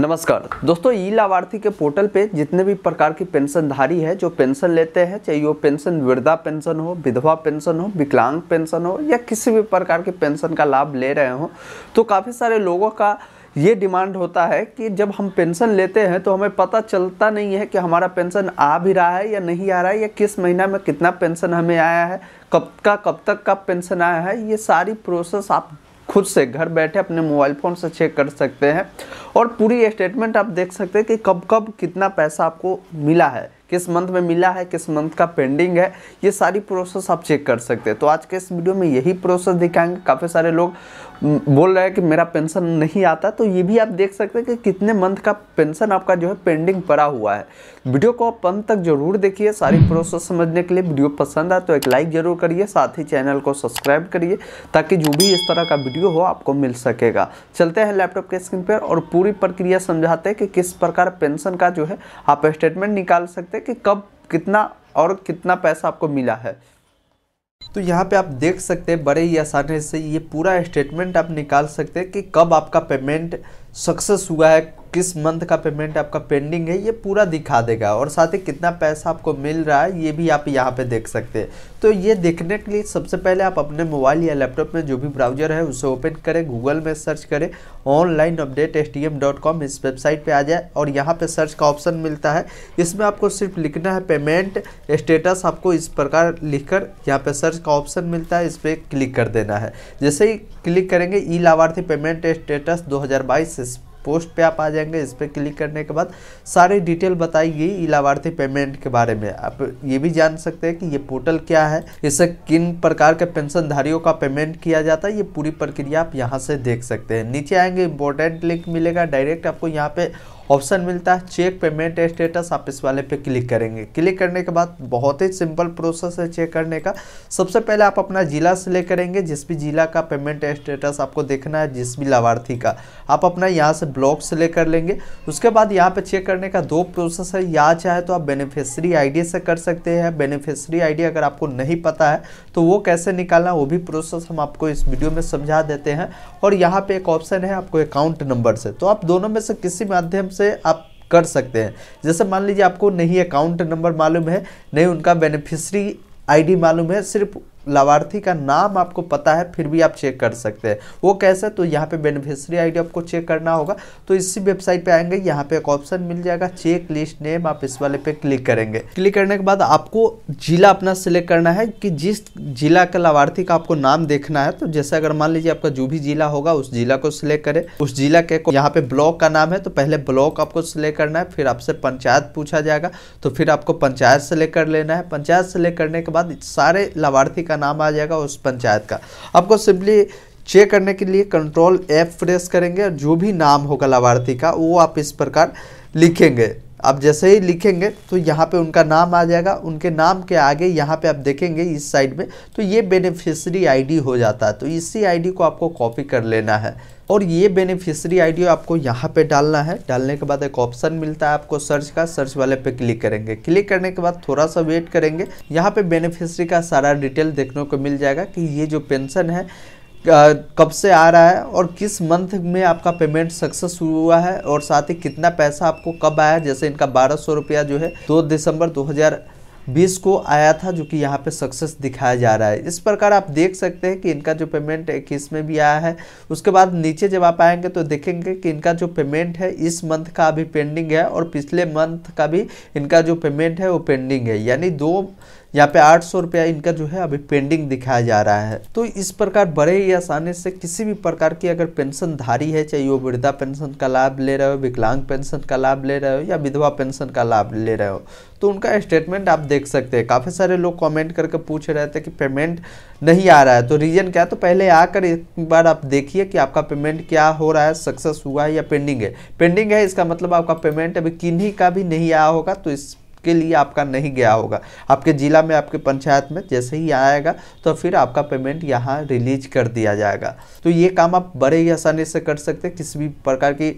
नमस्कार दोस्तों ई लाभार्थी के पोर्टल पे जितने भी प्रकार की पेंशनधारी है जो पेंशन लेते हैं चाहे वो पेंशन वृद्धा पेंशन हो विधवा पेंशन हो विकलांग पेंशन हो या किसी भी प्रकार के पेंशन का लाभ ले रहे हो तो काफ़ी सारे लोगों का ये डिमांड होता है कि जब हम पेंशन लेते हैं तो हमें पता चलता नहीं है कि हमारा पेंशन आ भी रहा है या नहीं आ रहा है या किस महीना में कितना पेंशन हमें आया है कब का कब तक का पेंशन आया है ये सारी प्रोसेस आप खुद से घर बैठे अपने मोबाइल फ़ोन से चेक कर सकते हैं और पूरी स्टेटमेंट आप देख सकते हैं कि कब कब कितना पैसा आपको मिला है किस मंथ में मिला है किस मंथ का पेंडिंग है ये सारी प्रोसेस आप चेक कर सकते हैं तो आज के इस वीडियो में यही प्रोसेस दिखाएंगे काफ़ी सारे लोग बोल रहा है कि मेरा पेंशन नहीं आता तो ये भी आप देख सकते हैं कि कितने मंथ का पेंशन आपका जो है पेंडिंग पड़ा हुआ है वीडियो को आप अंत तक जरूर देखिए सारी प्रोसेस समझने के लिए वीडियो पसंद आए तो एक लाइक जरूर करिए साथ ही चैनल को सब्सक्राइब करिए ताकि जो भी इस तरह का वीडियो हो आपको मिल सकेगा चलते हैं लैपटॉप के स्क्रीन पर और पूरी प्रक्रिया समझाते हैं कि किस प्रकार पेंशन का जो है आप स्टेटमेंट निकाल सकते हैं कि कब कितना और कितना पैसा आपको मिला है तो यहाँ पे आप देख सकते हैं बड़े ही आसानी से ये पूरा स्टेटमेंट आप निकाल सकते हैं कि कब आपका पेमेंट सक्सेस हुआ है किस मंथ का पेमेंट आपका पेंडिंग है ये पूरा दिखा देगा और साथ ही कितना पैसा आपको मिल रहा है ये भी आप यहाँ पे देख सकते हैं तो ये देखने के लिए सबसे पहले आप अपने मोबाइल या लैपटॉप में जो भी ब्राउजर है उसे ओपन करें गूगल में सर्च करें ऑनलाइन अपडेट एस इस वेबसाइट पर आ जाए और यहाँ पर सर्च का ऑप्शन मिलता है इसमें आपको सिर्फ लिखना है पेमेंट स्टेटस आपको इस प्रकार कर यहाँ पर सर्च का ऑप्शन मिलता है इस पर क्लिक कर देना है जैसे ही क्लिक करेंगे ई लाभार्थी पेमेंट स्टेटस दो हज़ार पोस्ट पे आप आ जाएंगे इस पर क्लिक करने के बाद सारी डिटेल बताई गई लाभार्थी पेमेंट के बारे में आप ये भी जान सकते हैं कि ये पोर्टल क्या है इससे किन प्रकार के पेंशनधारियों का पेमेंट किया जाता है ये पूरी प्रक्रिया आप यहाँ से देख सकते हैं नीचे आएंगे इंपॉर्टेंट लिंक मिलेगा डायरेक्ट आपको यहाँ पे ऑप्शन मिलता है चेक पेमेंट स्टेटस आप इस वाले पे क्लिक करेंगे क्लिक करने के बाद बहुत ही सिंपल प्रोसेस है चेक करने का सबसे पहले आप अपना ज़िला सेलेक्ट करेंगे जिस भी ज़िला का पेमेंट स्टेटस आपको देखना है जिस भी लाभार्थी का आप अपना यहाँ से ब्लॉक सेलेक्ट कर लेंगे उसके बाद यहाँ पर चेक करने का दो प्रोसेस है या चाहे तो आप बेनिफिशरी आई से कर सकते हैं बेनिफिशरी आई अगर आपको नहीं पता है तो वो कैसे निकालना वो भी प्रोसेस हम आपको इस वीडियो में समझा देते हैं और यहाँ पर एक ऑप्शन है आपको अकाउंट नंबर से तो आप दोनों में से किसी माध्यम से आप कर सकते हैं जैसे मान लीजिए आपको नहीं अकाउंट नंबर मालूम है नहीं उनका बेनिफिशरी आईडी मालूम है सिर्फ लाभार्थी का नाम आपको पता है फिर भी आप चेक कर सकते हैं वो कैसे तो यहाँ पे बेनिफिशियरी आईडी आपको चेक करना होगा तो इसी वेबसाइट पे आएंगे यहाँ पे एक ऑप्शन मिल जाएगा चेक लिस्ट नेम आप इस वाले पे क्लिक करेंगे क्लिक करने के बाद आपको जिला अपना सिलेक्ट करना है कि जिस जिला का लाभार्थी का आपको नाम देखना है तो जैसे अगर मान लीजिए आपका जो भी जिला होगा उस जिला को सिलेक्ट करे उस जिला के यहाँ पे ब्लॉक का नाम है तो पहले ब्लॉक आपको सिलेक्ट करना है फिर आपसे पंचायत पूछा जाएगा तो फिर आपको पंचायत सेलेक्ट कर लेना है पंचायत सेलेक्ट करने के बाद सारे लाभार्थी का का नाम आ जाएगा उस पंचायत का आपको सिंपली चेक करने के लिए कंट्रोल एफ प्रेस करेंगे और जो भी नाम होगा लाभार्थी का वो आप इस प्रकार लिखेंगे आप जैसे ही लिखेंगे तो यहाँ पे उनका नाम आ जाएगा उनके नाम के आगे यहाँ पे आप देखेंगे इस साइड में तो ये बेनिफिशरी आईडी हो जाता है तो इसी आईडी को आपको कॉपी कर लेना है और ये बेनिफिशरी आईडी आपको यहाँ पे डालना है डालने के बाद एक ऑप्शन मिलता है आपको सर्च का सर्च वाले पे क्लिक करेंगे क्लिक करने के बाद थोड़ा सा वेट करेंगे यहाँ पे बेनिफिशरी का सारा डिटेल देखने को मिल जाएगा कि ये जो पेंशन है कब से आ रहा है और किस मंथ में आपका पेमेंट सक्सेस हुआ है और साथ ही कितना पैसा आपको कब आया जैसे इनका बारह सौ रुपया जो है दो दिसंबर 2020 को आया था जो कि यहाँ पे सक्सेस दिखाया जा रहा है इस प्रकार आप देख सकते हैं कि इनका जो पेमेंट इक्कीस में भी आया है उसके बाद नीचे जब आप आएंगे तो देखेंगे कि इनका जो पेमेंट है इस मंथ का अभी पेंडिंग है और पिछले मंथ का भी इनका जो पेमेंट है वो पेंडिंग है यानी दो यहाँ पे आठ सौ रुपया इनका जो है अभी पेंडिंग दिखाया जा रहा है तो इस प्रकार बड़े ही आसानी से किसी भी प्रकार की अगर पेंशनधारी है चाहे वो वृद्धा पेंशन का लाभ ले रहे हो विकलांग पेंशन का लाभ ले रहे हो या विधवा पेंशन का लाभ ले रहे हो तो उनका स्टेटमेंट आप देख सकते हैं काफ़ी सारे लोग कमेंट करके पूछ रहे थे कि पेमेंट नहीं आ रहा है तो रीज़न क्या है तो पहले आकर एक बार आप देखिए कि आपका पेमेंट क्या हो रहा है सक्सेस हुआ है या पेंडिंग है पेंडिंग है इसका मतलब आपका पेमेंट अभी किन्हीं का भी नहीं आया होगा तो इस उसके लिए आपका नहीं गया होगा आपके ज़िला में आपके पंचायत में जैसे ही आएगा तो फिर आपका पेमेंट यहाँ रिलीज कर दिया जाएगा तो ये काम आप बड़े ही आसानी से कर सकते हैं किसी भी प्रकार की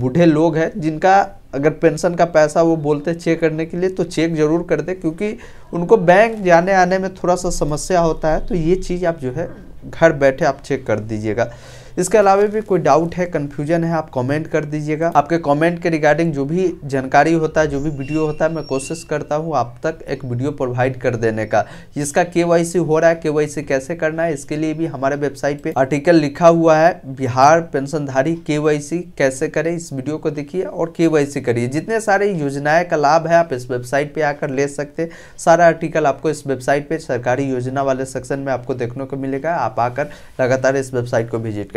बूढ़े लोग हैं जिनका अगर पेंशन का पैसा वो बोलते चेक करने के लिए तो चेक ज़रूर कर दे क्योंकि उनको बैंक जाने आने में थोड़ा सा समस्या होता है तो ये चीज़ आप जो है घर बैठे आप चेक कर दीजिएगा इसके अलावा भी कोई डाउट है कन्फ्यूजन है आप कॉमेंट कर दीजिएगा आपके कॉमेंट के रिगार्डिंग जो भी जानकारी होता है जो भी वीडियो होता है मैं कोशिश करता हूँ आप तक एक वीडियो प्रोवाइड कर देने का जिसका के हो रहा है के कैसे करना है इसके लिए भी हमारे वेबसाइट पर आर्टिकल लिखा हुआ है बिहार पेंशनधारी के कैसे करें इस वीडियो को देखिए और के करिए जितने सारे योजनाएं का लाभ है आप इस वेबसाइट पर आकर ले सकते सारा आर्टिकल आपको इस वेबसाइट पर सरकारी योजना वाले सेक्शन में आपको देखने को मिलेगा आप आकर लगातार इस वेबसाइट को विजिट